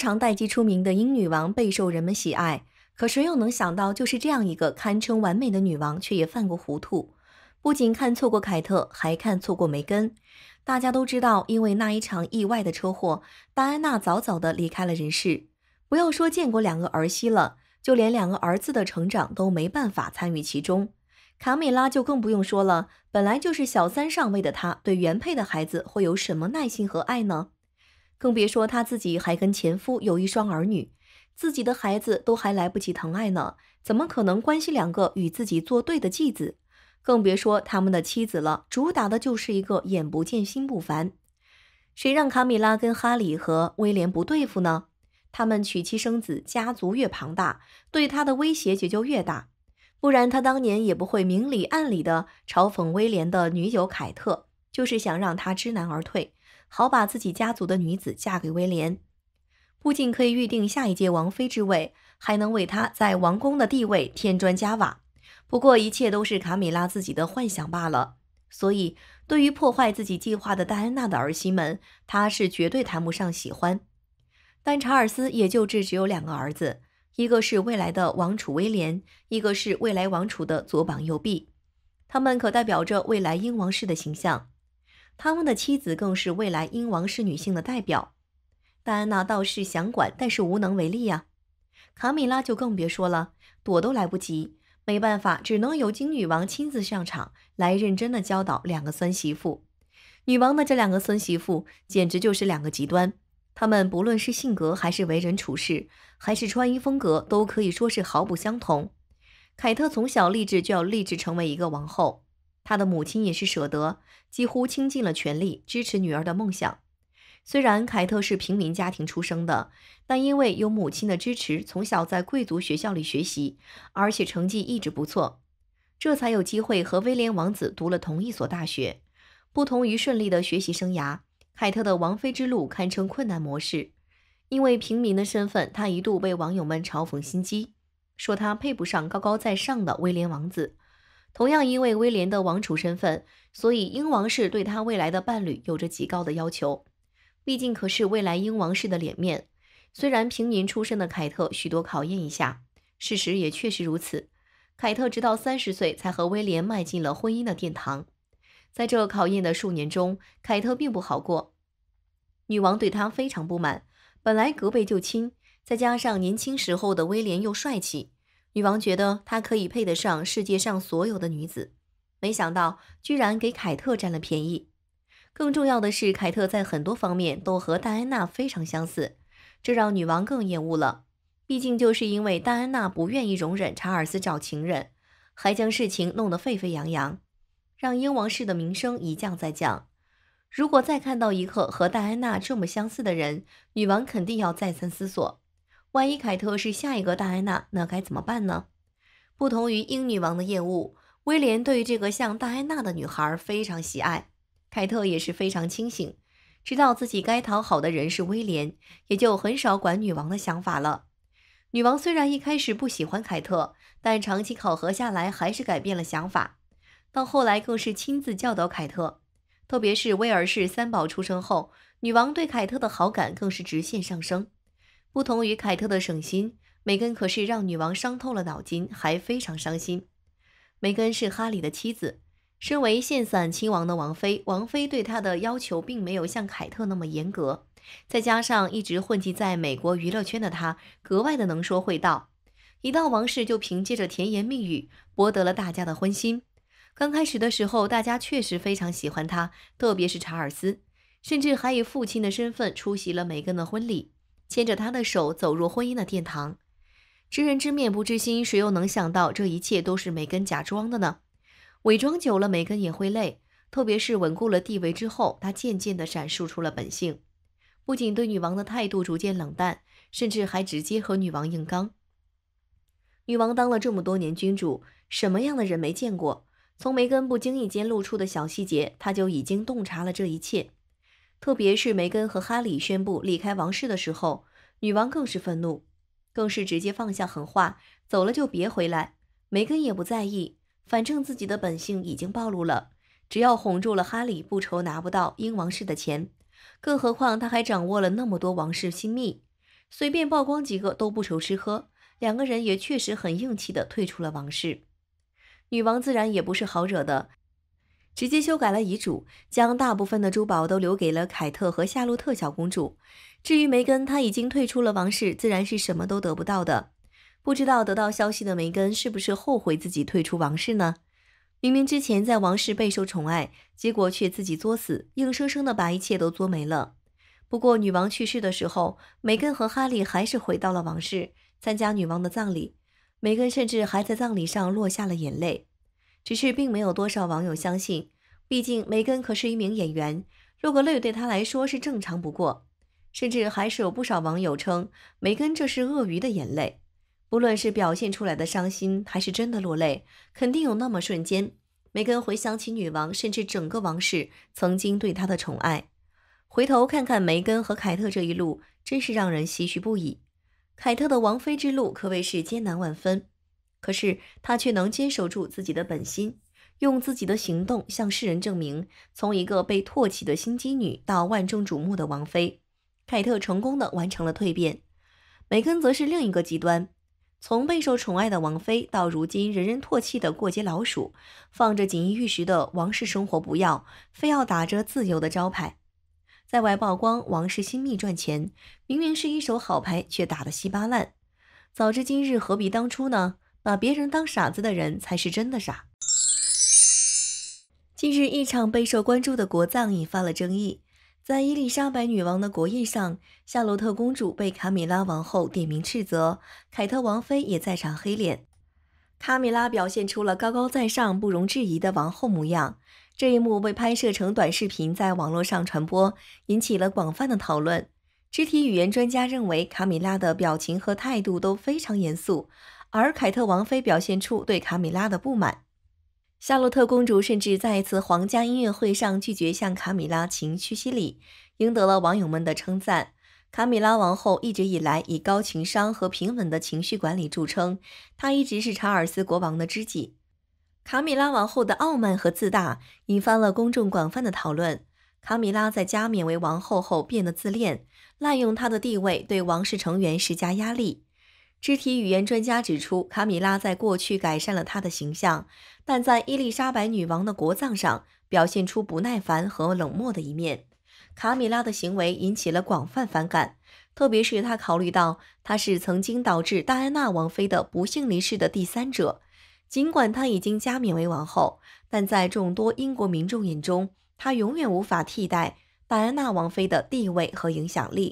常待机出名的英女王备受人们喜爱，可谁又能想到，就是这样一个堪称完美的女王，却也犯过糊涂，不仅看错过凯特，还看错过梅根。大家都知道，因为那一场意外的车祸，戴安娜早早的离开了人世。不要说见过两个儿媳了，就连两个儿子的成长都没办法参与其中。卡米拉就更不用说了，本来就是小三上位的她，对原配的孩子会有什么耐心和爱呢？更别说他自己还跟前夫有一双儿女，自己的孩子都还来不及疼爱呢，怎么可能关心两个与自己作对的继子？更别说他们的妻子了，主打的就是一个眼不见心不烦。谁让卡米拉跟哈里和威廉不对付呢？他们娶妻生子，家族越庞大，对他的威胁也就越大。不然他当年也不会明里暗里的嘲讽威廉的女友凯特，就是想让他知难而退。好把自己家族的女子嫁给威廉，不仅可以预定下一届王妃之位，还能为他在王宫的地位添砖加瓦。不过，一切都是卡米拉自己的幻想罢了。所以，对于破坏自己计划的戴安娜的儿媳们，她是绝对谈不上喜欢。但查尔斯也就这只有两个儿子，一个是未来的王储威廉，一个是未来王储的左膀右臂，他们可代表着未来英王室的形象。他们的妻子更是未来英王室女性的代表，戴安娜倒是想管，但是无能为力呀。卡米拉就更别说了，躲都来不及，没办法，只能由金女王亲自上场来认真的教导两个孙媳妇。女王的这两个孙媳妇简直就是两个极端，她们不论是性格，还是为人处事，还是穿衣风格，都可以说是毫不相同。凯特从小立志就要立志成为一个王后。他的母亲也是舍得，几乎倾尽了全力支持女儿的梦想。虽然凯特是平民家庭出生的，但因为有母亲的支持，从小在贵族学校里学习，而且成绩一直不错，这才有机会和威廉王子读了同一所大学。不同于顺利的学习生涯，凯特的王妃之路堪称困难模式。因为平民的身份，她一度被网友们嘲讽心机，说她配不上高高在上的威廉王子。同样因为威廉的王储身份，所以英王室对他未来的伴侣有着极高的要求，毕竟可是未来英王室的脸面。虽然平民出身的凯特，许多考验一下，事实也确实如此。凯特直到三十岁才和威廉迈进了婚姻的殿堂，在这考验的数年中，凯特并不好过，女王对他非常不满。本来隔辈就亲，再加上年轻时候的威廉又帅气。女王觉得她可以配得上世界上所有的女子，没想到居然给凯特占了便宜。更重要的是，凯特在很多方面都和戴安娜非常相似，这让女王更厌恶了。毕竟，就是因为戴安娜不愿意容忍查尔斯找情人，还将事情弄得沸沸扬扬，让英王室的名声一降再降。如果再看到一个和戴安娜这么相似的人，女王肯定要再三思索。万一凯特是下一个戴安娜，那该怎么办呢？不同于英女王的厌恶，威廉对于这个像戴安娜的女孩非常喜爱。凯特也是非常清醒，知道自己该讨好的人是威廉，也就很少管女王的想法了。女王虽然一开始不喜欢凯特，但长期考核下来还是改变了想法，到后来更是亲自教导凯特。特别是威尔士三宝出生后，女王对凯特的好感更是直线上升。不同于凯特的省心，梅根可是让女王伤透了脑筋，还非常伤心。梅根是哈里的妻子，身为现散亲王的王妃，王妃对她的要求并没有像凯特那么严格。再加上一直混迹在美国娱乐圈的她，格外的能说会道，一到王室就凭借着甜言蜜语博得了大家的欢心。刚开始的时候，大家确实非常喜欢她，特别是查尔斯，甚至还以父亲的身份出席了梅根的婚礼。牵着她的手走入婚姻的殿堂，知人知面不知心，谁又能想到这一切都是梅根假装的呢？伪装久了，梅根也会累，特别是稳固了地位之后，她渐渐地展烁出了本性，不仅对女王的态度逐渐冷淡，甚至还直接和女王硬刚。女王当了这么多年君主，什么样的人没见过？从梅根不经意间露出的小细节，她就已经洞察了这一切。特别是梅根和哈里宣布离开王室的时候，女王更是愤怒，更是直接放下狠话：“走了就别回来。”梅根也不在意，反正自己的本性已经暴露了，只要哄住了哈里，不愁拿不到英王室的钱。更何况他还掌握了那么多王室机密，随便曝光几个都不愁吃喝。两个人也确实很硬气的退出了王室，女王自然也不是好惹的。直接修改了遗嘱，将大部分的珠宝都留给了凯特和夏洛特小公主。至于梅根，她已经退出了王室，自然是什么都得不到的。不知道得到消息的梅根是不是后悔自己退出王室呢？明明之前在王室备受宠爱，结果却自己作死，硬生生的把一切都作没了。不过女王去世的时候，梅根和哈利还是回到了王室，参加女王的葬礼。梅根甚至还在葬礼上落下了眼泪。只是并没有多少网友相信，毕竟梅根可是一名演员，落个泪对她来说是正常不过。甚至还是有不少网友称，梅根这是鳄鱼的眼泪。不论是表现出来的伤心，还是真的落泪，肯定有那么瞬间。梅根回想起女王，甚至整个王室曾经对她的宠爱，回头看看梅根和凯特这一路，真是让人唏嘘不已。凯特的王妃之路可谓是艰难万分。可是他却能坚守住自己的本心，用自己的行动向世人证明，从一个被唾弃的心机女到万众瞩目的王妃，凯特成功的完成了蜕变。梅根则是另一个极端，从备受宠爱的王妃到如今人人唾弃的过街老鼠，放着锦衣玉食的王室生活不要，非要打着自由的招牌，在外曝光王室新密赚钱，明明是一手好牌，却打得稀巴烂。早知今日，何必当初呢？把别人当傻子的人才是真的傻。近日，一场备受关注的国葬引发了争议。在伊丽莎白女王的国宴上，夏洛特公主被卡米拉王后点名斥责，凯特王妃也在场黑脸。卡米拉表现出了高高在上、不容置疑的王后模样。这一幕被拍摄成短视频，在网络上传播，引起了广泛的讨论。肢体语言专家认为，卡米拉的表情和态度都非常严肃。而凯特王妃表现出对卡米拉的不满，夏洛特公主甚至在一次皇家音乐会上拒绝向卡米拉行屈膝礼，赢得了网友们的称赞。卡米拉王后一直以来以高情商和平稳的情绪管理著称，她一直是查尔斯国王的知己。卡米拉王后的傲慢和自大引发了公众广泛的讨论。卡米拉在加冕为王后后变得自恋，滥用她的地位对王室成员施加压力。肢体语言专家指出，卡米拉在过去改善了她的形象，但在伊丽莎白女王的国葬上表现出不耐烦和冷漠的一面。卡米拉的行为引起了广泛反感，特别是她考虑到她是曾经导致戴安娜王妃的不幸离世的第三者。尽管她已经加冕为王后，但在众多英国民众眼中，她永远无法替代戴安娜王妃的地位和影响力。